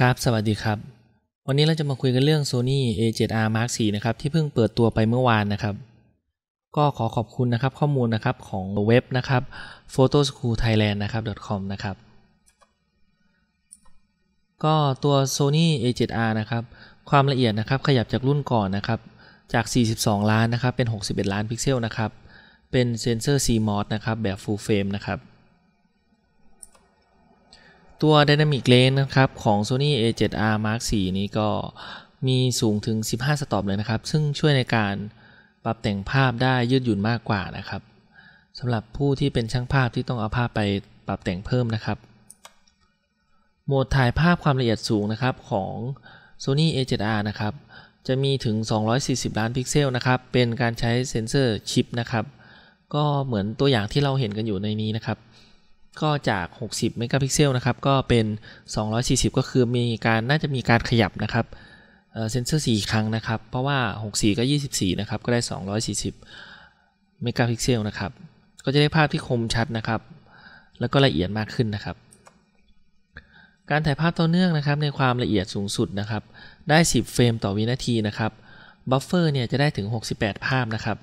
ครับ สวัสดีครับ วันนี้เราจะมาคุยกันเรื่อง Sony A7R Mark IV นะครับ ที่เพิ่งเปิดตัวไปเมื่อวานนะครับ ก็ขอขอบคุณนะครับข้อมูลนะครับของเว็บนะครับ photoschoolthailand นะครับ .com นะครับ ก็ตัว Sony A7R นะครับ ความละเอียดนะครับขยับจากรุ่นก่อนนะครับ จาก 42 ล้านนะครับ เป็น 61 ล้านพิกเซลนะครับ เป็นเซนเซอร์ CMOS นะครับ แบบ Full Frame นะครับตัว Dynamic Range นะครับของ Sony A7R Mark 4นี้ก็มีสูงถึง 15 สต็อปเลยนะครับ ซึ่งช่วยในการปรับแต่งภาพได้ยืดหยุ่นมากกว่านะครับสำหรับผู้ที่เป็นช่างภาพที่ต้องเอาภาพไปปรับแต่งเพิ่มนะครับ โหมดถ่ายภาพความละเอียดสูงนะครับของ Sony A7R นะครับ จะมีถึง 240 ล้านพิกเซลนะครับ เป็นการใช้เซ็นเซอร์ชิปนะครับ ก็เหมือนตัวอย่างที่เราเห็นกันอยู่ในนี้นะครับก็จาก 60 เมกะพิกเซล นะครับ ก็เป็น 240 ก็คือ มีการน่าจะมีการขยับนะครับ เซนเซอร์ 4 ครั้ง นะครับ เพราะว่า 64 ก็ 24 นะครับ ก็ได้ 240 เมกะพิกเซล นะครับ ก็จะได้ภาพที่คมชัดนะครับ แล้วก็ละเอียดมากขึ้นนะครับ การถ่ายภาพต่อเนื่อง นะครับ ในความละเอียดสูงสุดนะครับ ได้ 10 เฟรมต่อวินาทีนะครับ บัฟเฟอร์ เนี่ย จะได้ถึง 68 ภาพนะครับ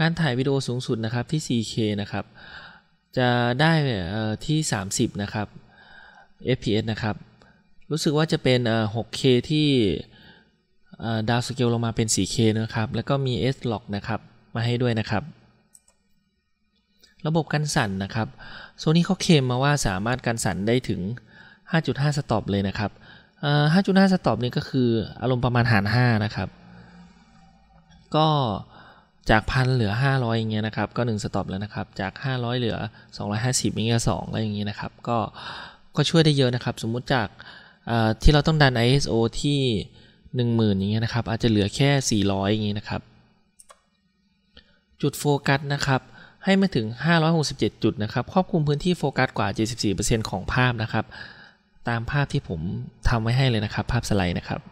การถ่ายวิดีโอสูงสุดนะครับที่ 4K นะครับจะได้ที่ 30 นะครับ FPS นะครับรู้สึกว่าจะเป็น 6K ที่ดาวสเกลลงมาเป็น 4K นะครับแล้วก็มี S-Log นะครับมาให้ด้วยนะครับ ระบบกันสั่นนะครับโซนี่เขาเคมมาว่าสามารถกันสั่นได้ถึง 5.5สต็อปเลยนะครับ 5.5สต็อปนี่ก็คืออารมณ์ประมาณหาร 5 นะครับก็จากพันเหลือ 500อย่างเงี้ยนะครับก็ 1 สต็อปแล้วนะครับ จาก 500 เหลือ 250อย่างเงี้ยสองอะไรอย่างเงี้ยนะครับ ก็ก็ช่วยได้เยอะนะครับ สมมุติจากที่เราต้องดัน ISO ที่ 10,000อย่างเงี้ยนะครับอาจจะเหลือแค่ 400 อย่างเงี้ยนะครับ จุดโฟกัสนะครับ ให้มาถึง 567 จุดนะครับ ครอบคลุมพื้นที่โฟกัสกว่า 74%ของภาพนะครับ ตามภาพที่ผมทำไว้ให้เลยนะครับ ภาพสไลด์นะครับ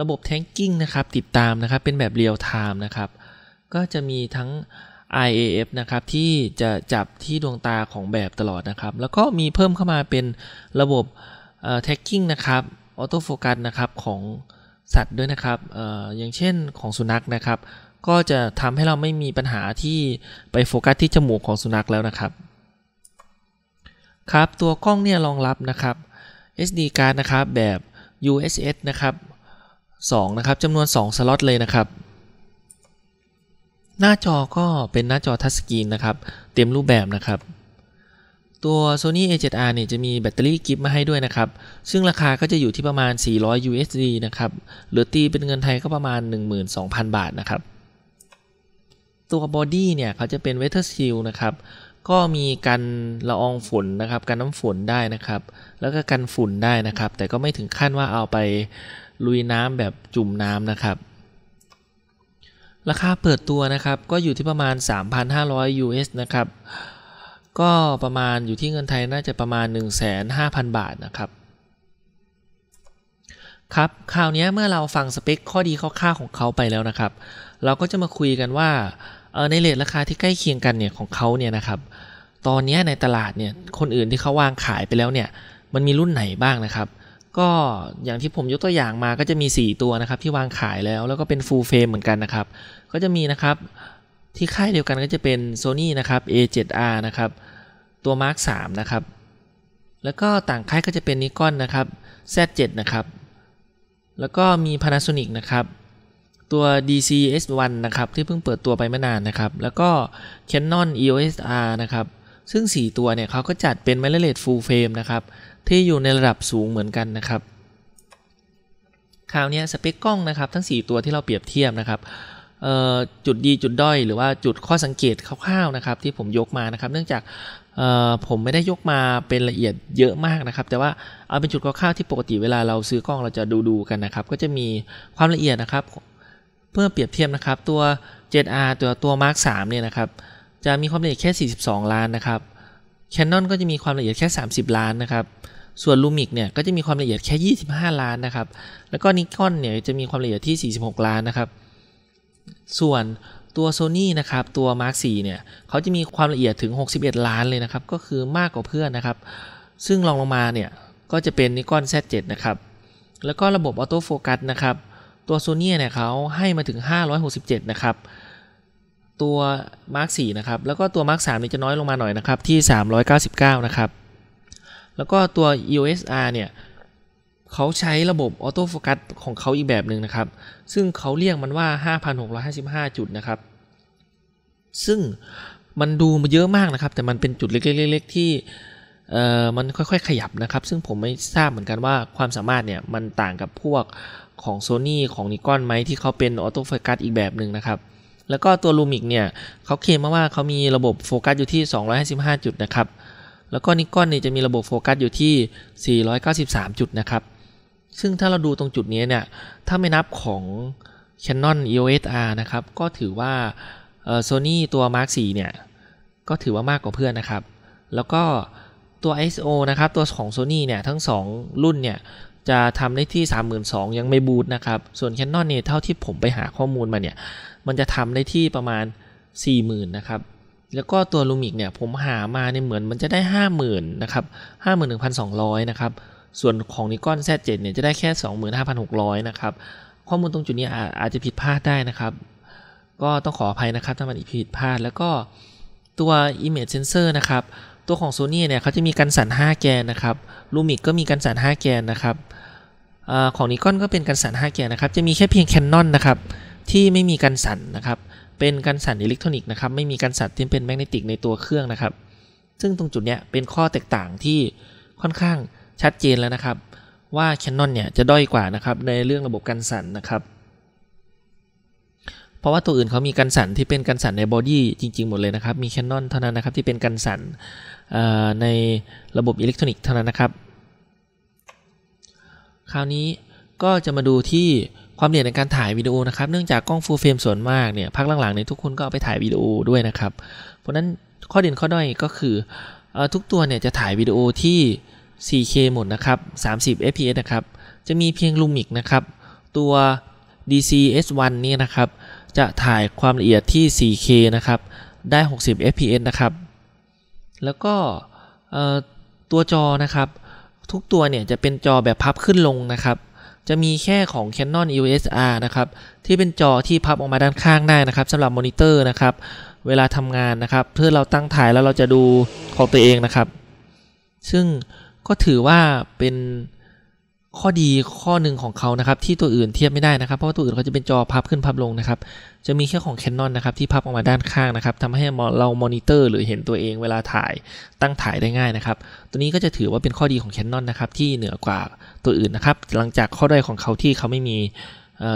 ระบบท็งกิ้งนะครับติดตามนะครับ เป็นแบบเรียลไทม์นะครับ ก็จะมีทั้ง IAF นะครับ ที่จะจับที่ดวงตาของแบบตลอดนะครับ แล้วก็มีเพิ่มเข้ามาเป็นระบบแท็กกิ้งนะครับออโต้โฟกัสนะครับของสัตว์ด้วยนะครับออย่างเช่นของสุนัขนะครับ ก็จะทำให้เราไม่มีปัญหาที่ไปโฟกัสที่จมูกของสุนัขแล้วนะครับ ครับตัวกล้องเนี่ยรองรับนะครับ SD card นะครับแบบ USS นะครับ2 นะครับจำนวน 2 สล็อต เลยนะครับ หน้าจอก็เป็นหน้าจอทัชสกรีนนะครับ เต็มรูปแบบนะครับ ตัว Sony A7R เนี่ยจะมีแบตเตอรี่กิฟต์มาให้ด้วยนะครับ ซึ่งราคาก็จะอยู่ที่ประมาณ 400 USD นะครับหรือตีเป็นเงินไทยก็ประมาณ 12,000 บาทนะครับ ตัวบอดี้เนี่ย เขาจะเป็นเวทเทอร์ซิลนะครับก็มีกันละอองฝนนะครับกันน้ำฝนได้นะครับ แล้วก็กันฝุ่นได้นะครับแต่ก็ไม่ถึงขั้นว่าเอาไปลุยน้ำแบบจุ่มน้ำนะครับ ราคาเปิดตัวนะครับ ก็อยู่ที่ประมาณ 3,500 US นะครับก็ประมาณอยู่ที่เงินไทยน่าจะประมาณ 1,500 0 บาทนะครับ ครับคราวนี้เมื่อเราฟังสเปคข้อดีข้อค่าของเขาไปแล้วนะครับ เราก็จะมาคุยกันว่าในเลทราคาที่ใกล้เคียงกันเนี่ย ของเขาเนี่ยนะครับ ตอนนี้ในตลาดเนี่ยคนอื่นที่เขาวางขายไปแล้วเนี่ยมันมีรุ่นไหนบ้างนะครับก็อย่างที่ผมยกตัวอย่างมาก็จะมี 4 ตัวนะครับที่วางขายแล้วแล้วก็เป็นฟูลเฟรมเหมือนกันนะครับ ก็จะมีนะครับที่ค่ายเดียวกันก็จะเป็น Sony นะครับ A7R นะครับ ตัว Mark 3นะครับ แล้วก็ต่างค่ายก็จะเป็นนิกอนนะครับ Z7 นะครับ แล้วก็มี Panasonic นะครับ ตัว DC S1 นะครับ ที่เพิ่งเปิดตัวไปไม่นานนะครับ แล้วก็ Canon EOS R นะครับ ซึ่ง 4 ตัวเนี่ยเขาก็จัดเป็นไมเลเรตฟูลเฟรมนะครับที่อยู่ในระดับสูงเหมือนกันนะครับ คราวนี้สเปคกล้องนะครับ ทั้ง 4 ตัวที่เราเปรียบเทียบนะครับ จุดดีจุดด้อยหรือว่าจุดข้อสังเกตคร่าวๆนะครับที่ผมยกมานะครับ เนื่องจากผมไม่ได้ยกมาเป็นละเอียดเยอะมากนะครับ แต่ว่าเอาเป็นจุดคร่าวๆที่ปกติเวลาเราซื้อกล้องเราจะดูๆกันนะครับก็จะมีความละเอียดนะครับ เพื่อเปรียบเทียบนะครับตัว 7R ตัวตัว Mark 3เนี่ยนะครับจะมีความละเอียดแค่ 42 ล้านนะครับแคนน n ก็จะมีความละเอียดแค่ 30 ล้านนะครับ ส่วนลูมิกเนี่ยก็จะมีความละเอียดแค่ 25 ล้านนะครับ แล้วก็นิคอนเนี่ยจะมีความละเอียดที่46 ล้านนะครับ ส่วนตัวซน n y นะครับตัว Mark 4เนี่ยเขาจะมีความละเอียดถึง 61 ล้านเลยนะครับ ก็คือมากกว่าเพื่อนนะครับ ซึ่งลองลงมาเนี่ยก็จะเป็น Nikon Z7 นะครับ แล้วก็ระบบออโต้โฟกัสนะครับตัวซน n y เนี่ยเขาให้มาถึง567นะครับตัว Mark 4นะครับ แล้วก็ตัว Mark 3นี่จะน้อยลงมาหน่อยนะครับที่ 399 นะครับ แล้วก็ตัว EOS R เนี่ยเขาใช้ระบบออโต้โฟกัสของเขาอีกแบบหนึ่งนะครับ ซึ่งเขาเรียกมันว่า 5,655 จุดนะครับ ซึ่งมันดูมาเยอะมากนะครับ แต่มันเป็นจุดเล็กๆที่เอ่อมันค่อยๆขยับนะครับ ซึ่งผมไม่ทราบเหมือนกันว่าความสามารถเนี่ย มันต่างกับพวกของ Sony ของ Nikon ไหมที่เขาเป็นออโต้โฟกัสอีกแบบหนึ่งนะครับแล้วก็ตัวลูมิกเนี่ยเขาเคลมมาว่าเขามีระบบโฟกัสอยู่ที่ 255 จุดนะครับ แล้วก็นิกอนนี่จะมีระบบโฟกัสอยู่ที่ 493 จุดนะครับ ซึ่งถ้าเราดูตรงจุดนี้เนี่ย ถ้าไม่นับของ Canon EOS R นะครับก็ถือว่าโซนี่ตัว Mark 4เนี่ยก็ถือว่ามากกว่าเพื่อนนะครับ แล้วก็ตัว ISO นะครับตัวของ Sony เนี่ยทั้ง 2 รุ่นเนี่ยจะทำได้ที่ 32,000ยังไม่บูตนะครับ ส่วน Canon เนี่ยเท่าที่ผมไปหาข้อมูลมาเนี่ย มันจะทำได้ที่ประมาณ 40,000 นะครับ แล้วก็ตัวลูมิกเนี่ยผมหามาเนี่ยเหมือนมันจะได้ 50,000นะครับ51,200 นะครับ ส่วนของนิกอน Z7 เนี่ยจะได้แค่ 25,600 นะครับ ข้อมูลตรงจุดนี้อาจจะผิดพลาดได้นะครับ ก็ต้องขออภัยนะครับถ้ามันผิดพลาดแล้วก็ตัว image sensor นะครับตัวของ Sony เนี่ยเขาจะมีกันสั่น 5 แกนนะครับลูมิกก็มีกันสั่น 5 แกนนะครับอของนิคอนก็เป็นกันสั่น 5 แกนนะครับ จะมีแค่เพียงแคนนอนะครับที่ไม่มีกันสั่นนะครับ เป็นกันสั่นอิเล็กทรอนิกส์นะครับไม่มีกันสั่นที่เป็นแมกเนติกในตัวเครื่องนะครับ ซึ่งตรงจุดเนี้ยเป็นข้อแตกต่างที่ค่อนข้างชัดเจนแล้วนะครับว่าแคนนอนเนี่ยจะด้อยกว่านะครับในเรื่องระบบกันสั่นนะครับเพราะว่าตัวอื่นเขามีกันสั่นที่เป็นกันสั่นในบอดี้จริงๆ หมดเลยนะครับ มีแคนนอนเท่านั้นนะครับที่เป็นกันสั่นในระบบอิเล็กทรอนิกส์เท่านั้นนะครับ คราวนี้ก็จะมาดูที่ความเด่นในการถ่ายวิดีโอนะครับ เนื่องจากกล้องฟูลเฟรมส่วนมากเนี่ยพักหลังๆในทุกคนก็เอาไปถ่ายวิดีโอด้วยนะครับ เพราะนั้นข้อเด่นข้อด้อยก็คือ ทุกตัวเนี่ยจะถ่ายวิดีโอที่ 4K หมดนะครับ30 fps นะครับ จะมีเพียงลูมิกนะครับ ตัว DC S1 นี่นะครับจะถ่ายความละเอียดที่ 4K นะครับ ได้60 fps นะครับ แล้วก็ตัวจอนะครับ ทุกตัวเนี่ย จะเป็นจอแบบพับขึ้นลงนะครับ จะมีแค่ของ Canon EOS R นะครับ ที่เป็นจอที่พับออกมาด้านข้างได้นะครับสำหรับมอนิเตอร์นะครับ เวลาทำงานนะครับ เพื่อเราตั้งถ่ายแล้วเราจะดูของตัวเองนะครับ ซึ่งก็ถือว่าเป็นข้อดีข้อหนึ่งของเขานะครับที่ตัวอื่นเทียบไม่ได้นะครับเพราะว่าตัวอื่นเขาจะเป็นจอพับขึ้นพับลงนะครับ จะมีแค่ของแคนนอนะครับที่พับออกมาด้านข้างนะครับทำให้เรามอนิเตอร์หรือเห็นตัวเองเวลาถ่ายตั้งถ่ายได้ง่ายนะครับ ตัวนี้ก็จะถือว่าเป็นข้อดีของแคนนอนนะครับที่เหนือกว่าตัวอื่นนะครับหลังจากข้อด้อยของเขาที่เขาไม่มี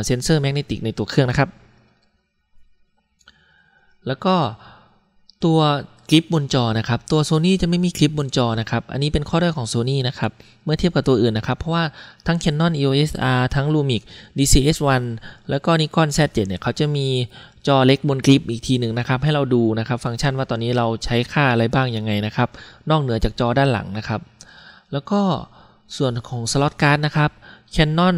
เซนเซอร์แมกเนติกในตัวเครื่องนะครับ แล้วก็ตัวคลิปบนจอนะครับ ตัว Sony จะไม่มีคลิปบนจอนะครับ อันนี้เป็นข้อด้อยของ Sony นะครับ เมื่อเทียบกับตัวอื่นนะครับ เพราะว่าทั้ง Canon EOS R ทั้ง Lumix d c s 1แล้วก็ Nikon Z7 เนี่ยเขาจะมีจอเล็กบนคลิปอีกทีหนึ่งนะครับ ให้เราดูนะครับ ฟังก์ชันว่าตอนนี้เราใช้ค่าอะไรบ้างยังไงนะครับ นอกเหนือจากจอด้านหลังนะครับ แล้วก็ส่วนของสล็อตการ์ดนะครับ Canon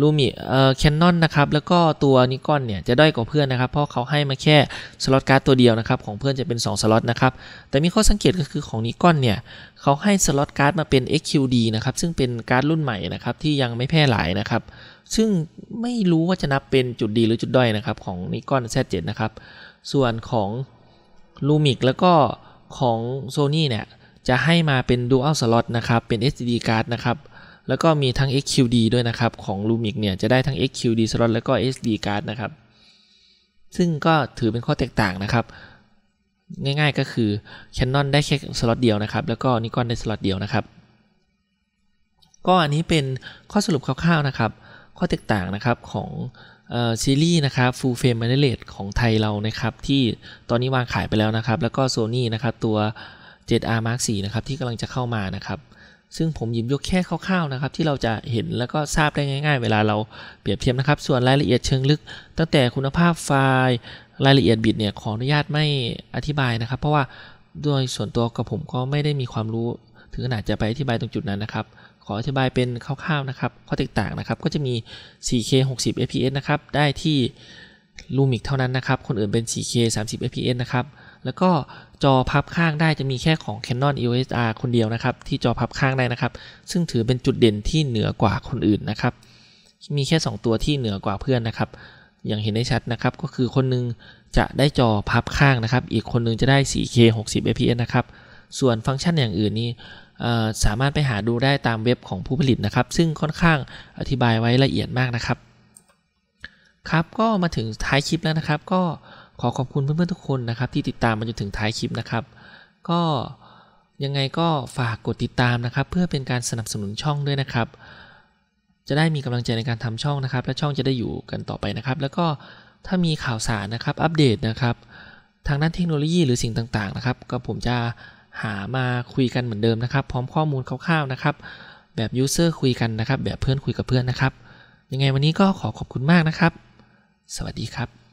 ลูมิเอ่อแคนนอนนะครับ แล้วก็ตัวนิกอนเนี่ย จะด้อยกว่าเพื่อนนะครับ เพราะเขาให้มาแค่ สล็อตการ์ดตัวเดียวนะครับ ของเพื่อนจะเป็น 2 สล็อตนะครับ แต่มีข้อสังเกตก็คือของนิกอนเนี่ยเขาให้สล็อตการ์ดมาเป็น XQD นะครับ ซึ่งเป็นการ์ดรุ่นใหม่นะครับ ที่ยังไม่แพร่หลายนะครับ ซึ่งไม่รู้ว่าจะนับเป็นจุดดีหรือจุดด้อยนะครับของนิกอน Z7 นะครับ ส่วนของลูมิกแล้วก็ของโซนี่เนี่ย จะให้มาเป็นดูอัลสล็อตนะครับ เป็น SD card นะครับแล้วก็มีทั้ง XQD ด้วยนะครับของ Lumix เนี่ยจะได้ทั้ง XQD slot แล้วก็ SD card นะครับซึ่งก็ถือเป็นข้อแตกต่างนะครับ ง่ายๆก็คือ Canon ได้แค่สล็อตเดียวนะครับแล้วก็ Nikon ได้สล็อตเดียวนะครับ ก็อันนี้เป็นข้อสรุปคร่าวๆนะครับ ข้อแตกต่างนะครับของซีรีส์นะครับ Full Frame m a n l e t ของไทยเรานะครับที่ตอนนี้วางขายไปแล้วนะครับ แล้วก็ Sony นะครับตัว 7R Mark 4 นะครับที่กำลังจะเข้ามานะครับซึ่งผมหยิบยกแค่คร่าวๆนะครับที่เราจะเห็นแล้วก็ทราบได้ง่ายๆ เวลาเราเปรียบเทียบนะครับส่วนรายละเอียดเชิงลึก ตั้งแต่คุณภาพไฟล์รายละเอียดบิตเนี่ยขออนุญาตไม่อธิบายนะครับ เพราะว่าโดยส่วนตัวกับผมก็ไม่ได้มีความรู้ถึงขนาดจะไปอธิบายตรงจุดนั้นนะครับ ขออธิบายเป็นคร่าวๆนะครับข้อแตกต่างนะครับก็จะมี 4K 60 fps นะครับได้ที่ลูมิกเท่านั้นนะครับ คนอื่นเป็น 4K 30 fps นะครับแล้วก็จอพับข้างได้จะมีแค่ของ Canon EOS R คนเดียวนะครับที่จอพับข้างได้นะครับ ซึ่งถือเป็นจุดเด่นที่เหนือกว่าคนอื่นนะครับมีแค่ 2 ตัวที่เหนือกว่าเพื่อนนะครับ อย่างเห็นได้ชัดนะครับก็คือคนนึงจะได้จอพับข้างนะครับอีกคนนึงจะได้ 4K 60 fps นะครับส่วนฟังก์ชันอย่างอื่นนี้ สามารถไปหาดูได้ตามเว็บของผู้ผลิตนะครับซึ่งค่อนข้างอธิบายไว้ละเอียดมากนะครับครับก็มาถึงท้ายคลิปแล้วนะครับก็ขอขอบคุณเพื่อน ๆ ทุกคนนะครับ ที่ติดตามมาจนถึงท้ายคลิปนะครับก็ยังไงก็ฝากกดติดตามนะครับ เพื่อเป็นการสนับสนุนช่องด้วยนะครับ จะได้มีกำลังใจในการทำช่องนะครับ และช่องจะได้อยู่กันต่อไปนะครับ แล้วก็ถ้ามีข่าวสารนะครับ อัปเดตนะครับทางด้านเทคโนโลยีหรือสิ่งต่าง ๆนะครับ ก็ผมจะหามาคุยกันเหมือนเดิมนะครับพร้อมข้อมูลคร่าวๆนะครับ แบบยูเซอร์คุยกันนะครับ แบบเพื่อนคุยกับเพื่อนนะครับ ยังไงวันนี้ก็ขอขอบคุณมากนะครับ สวัสดีครับ